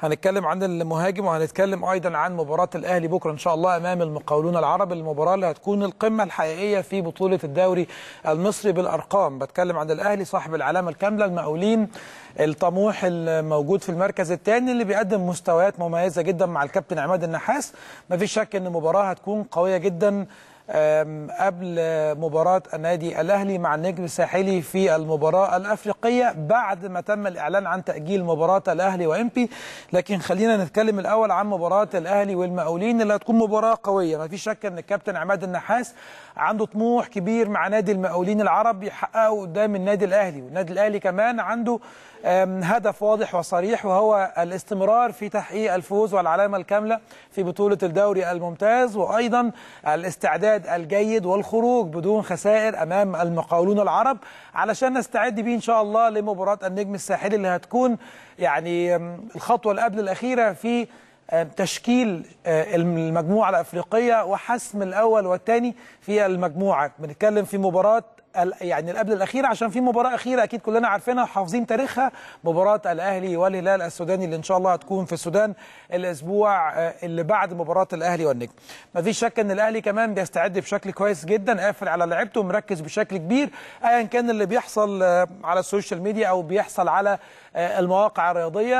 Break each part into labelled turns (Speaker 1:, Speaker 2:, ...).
Speaker 1: هنتكلم عن المهاجم وهنتكلم أيضا عن مباراة الأهلي بكرة إن شاء الله أمام المقاولون العرب المباراة اللي هتكون القمة الحقيقية في بطولة الدوري المصري بالأرقام بتكلم عن الأهلي صاحب العلامة الكاملة المقاولين الطموح الموجود في المركز الثاني اللي بيقدم مستويات مميزة جدا مع الكابتن عماد النحاس مفيش شك إن المباراة هتكون قوية جدا قبل مباراة النادي الأهلي مع النجم الساحلي في المباراة الأفريقية بعد ما تم الإعلان عن تأجيل مباراة الأهلي وإمبي لكن خلينا نتكلم الأول عن مباراة الأهلي والمقاولين اللي هتكون مباراة قوية ما فيش شك أن الكابتن عماد النحاس عنده طموح كبير مع نادي المقاولين العرب يحققه قدام النادي الأهلي والنادي الأهلي كمان عنده هدف واضح وصريح وهو الاستمرار في تحقيق الفوز والعلامة الكاملة في بطولة الدوري الممتاز وأيضا الاستعداد الاستعداد الجيد والخروج بدون خسائر أمام المقاولون العرب علشان نستعد بيه إن شاء الله لمباراة النجم الساحلي اللي هتكون يعني الخطوة اللي قبل الأخيرة في تشكيل آه، المجموعة الأفريقية وحسم الأول والثاني في المجموعة بنتكلم في مباراة يعني اللي قبل الاخيره عشان في مباراه اخيره اكيد كلنا عارفينها وحافظين تاريخها مباراه الاهلي والهلال السوداني اللي ان شاء الله هتكون في السودان الاسبوع آه، اللي بعد مباراه الاهلي والنجم مفيش شك ان الاهلي كمان بيستعد بشكل كويس جدا قافل على لعيبته مركز بشكل كبير ايا كان اللي بيحصل آه، على السوشيال ميديا او بيحصل على آه، المواقع الرياضيه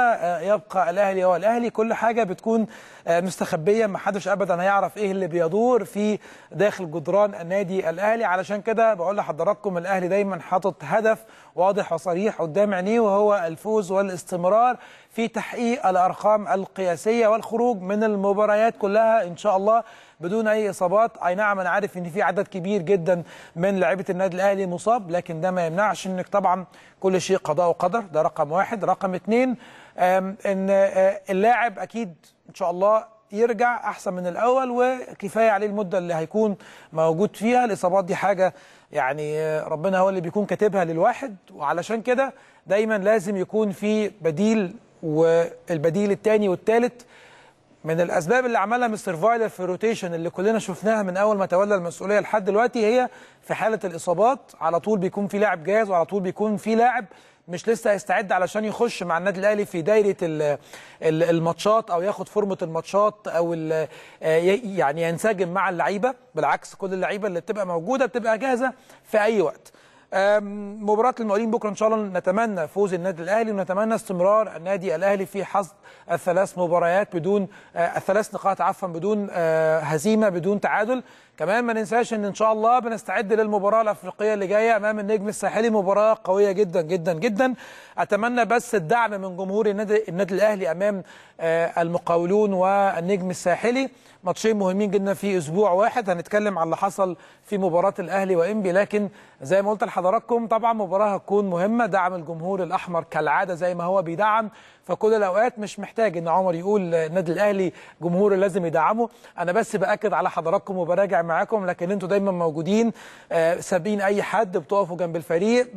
Speaker 1: يبقى الاهلي هو الاهلي كل حاجه بتكون مستخبيه ما حدش ابدا هيعرف ايه اللي بيدور في داخل جدران النادي الاهلي علشان كده بقول لحضرتك الترقم الاهلي دايما حاطط هدف واضح وصريح قدام عينيه وهو الفوز والاستمرار في تحقيق الارقام القياسيه والخروج من المباريات كلها ان شاء الله بدون اي اصابات اي نعم انا عارف ان في عدد كبير جدا من لعيبه النادي الاهلي مصاب لكن ده ما يمنعش انك طبعا كل شيء قضاء وقدر ده رقم واحد رقم اثنين ان آه، اللاعب اكيد ان شاء الله يرجع احسن من الاول وكفايه عليه المده اللي هيكون موجود فيها الاصابات دي حاجه يعني ربنا هو اللي بيكون كاتبها للواحد وعلشان كده دايما لازم يكون في بديل والبديل الثاني والثالث من الاسباب اللي عملها مستر فايلر في الروتيشن اللي كلنا شفناها من اول ما تولى المسؤوليه لحد دلوقتي هي في حاله الاصابات على طول بيكون في لاعب جاهز وعلى طول بيكون في لاعب مش لسه هيستعد علشان يخش مع النادي الاهلي في دايره الماتشات او ياخد فورمه الماتشات او يعني ينسجم مع اللعيبه بالعكس كل اللعيبه اللي بتبقى موجوده بتبقى جاهزه في اي وقت مباراة المقاولين بكرة إن شاء الله نتمنى فوز النادي الأهلي ونتمنى استمرار النادي الأهلي في حصد الثلاث مباريات بدون أه، الثلاث نقاط عفوا بدون أه، هزيمة بدون تعادل كمان ما ننساش ان ان شاء الله بنستعد للمباراه الافريقيه اللي جايه امام النجم الساحلي مباراه قويه جدا جدا جدا اتمنى بس الدعم من جمهور النادي النادي الاهلي امام أه، المقاولون والنجم الساحلي ماتشين مهمين جدا في اسبوع واحد هنتكلم على اللي حصل في مباراه الاهلي وانبي لكن زي ما قلت حضراتكم طبعا مباراه هتكون مهمه دعم الجمهور الاحمر كالعاده زي ما هو بيدعم فكل الاوقات مش محتاج ان عمر يقول النادي الاهلي جمهوره لازم يدعمه انا بس باكد على حضراتكم وبراجع معاكم لكن انتوا دايما موجودين آه، سابين اي حد بتقفوا جنب الفريق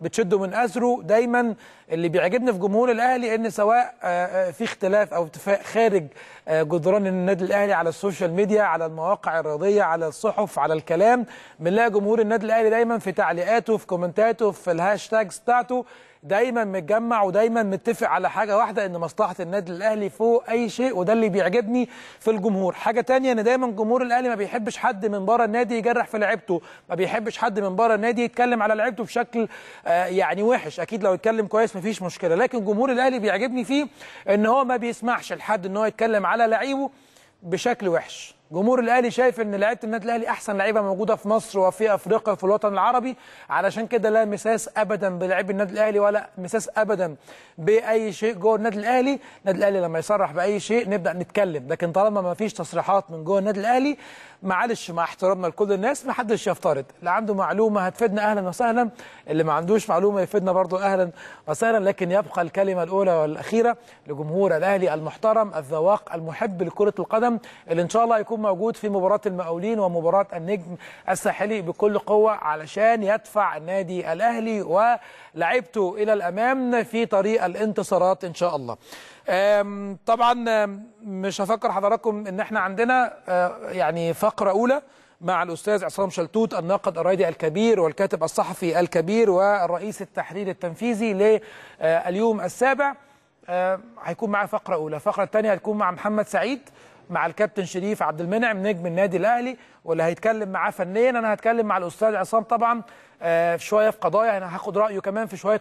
Speaker 1: بتشدوا من أزره دايما اللي بيعجبني في جمهور الاهلي ان سواء آه، آه، في اختلاف او اتفاق خارج جدران النادي الاهلي على السوشيال ميديا على المواقع الرياضيه على الصحف على الكلام بنلاقي جمهور النادي الاهلي دايما في تعليم تعليقاته في كومنتاته في الهاشتاجز بتاعته دايما متجمع ودايما متفق على حاجه واحده ان مصلحه النادي الاهلي فوق اي شيء وده اللي بيعجبني في الجمهور حاجه تانية ان دايما جمهور الاهلي ما بيحبش حد من بره النادي يجرح في لعيبته ما بيحبش حد من بره النادي يتكلم على لعيبته بشكل آه، يعني وحش اكيد لو يتكلم كويس مفيش مشكله لكن جمهور الاهلي بيعجبني فيه ان هو ما بيسمحش لحد ان هو يتكلم على لعيبه بشكل وحش جمهور الاهلي شايف ان لعيبه النادي الاهلي احسن لعيبه موجوده في مصر وفي افريقيا وفي الوطن العربي علشان كده لا مساس ابدا بلعيب النادي الاهلي ولا مساس ابدا باي شيء جوه النادي الاهلي النادي الاهلي لما يصرح باي شيء نبدا نتكلم لكن طالما ما فيش تصريحات من جوه النادي الاهلي معلش مع احترامنا لكل الناس ما حدش يفترض اللي عنده معلومه هتفيدنا اهلا وسهلا اللي ما عندوش معلومه يفيدنا برضو اهلا وسهلا لكن يبقى الكلمه الاولى والاخيره لجمهور الاهلي المحترم الذواق المحب لكره القدم اللي ان شاء الله هيكون يكون موجود في مباراه المقاولين ومباراه النجم الساحلي بكل قوه علشان يدفع النادي الاهلي ولعبته الى الامام في طريق الانتصارات ان شاء الله طبعا مش هفكر حضراتكم ان احنا عندنا آه، يعني فقره اولى مع الاستاذ عصام شلتوت الناقد الرياضي الكبير والكاتب الصحفي الكبير والرئيس التحرير التنفيذي لليوم آه، السابع آه، هيكون معاه فقره اولى الفقره الثانيه هتكون مع محمد سعيد مع الكابتن شريف عبد المنعم نجم النادي الاهلي واللي هيتكلم معاه فنيا انا هتكلم مع الاستاذ عصام طبعا آه، في شويه في قضايا انا هاخد رايه كمان في شويه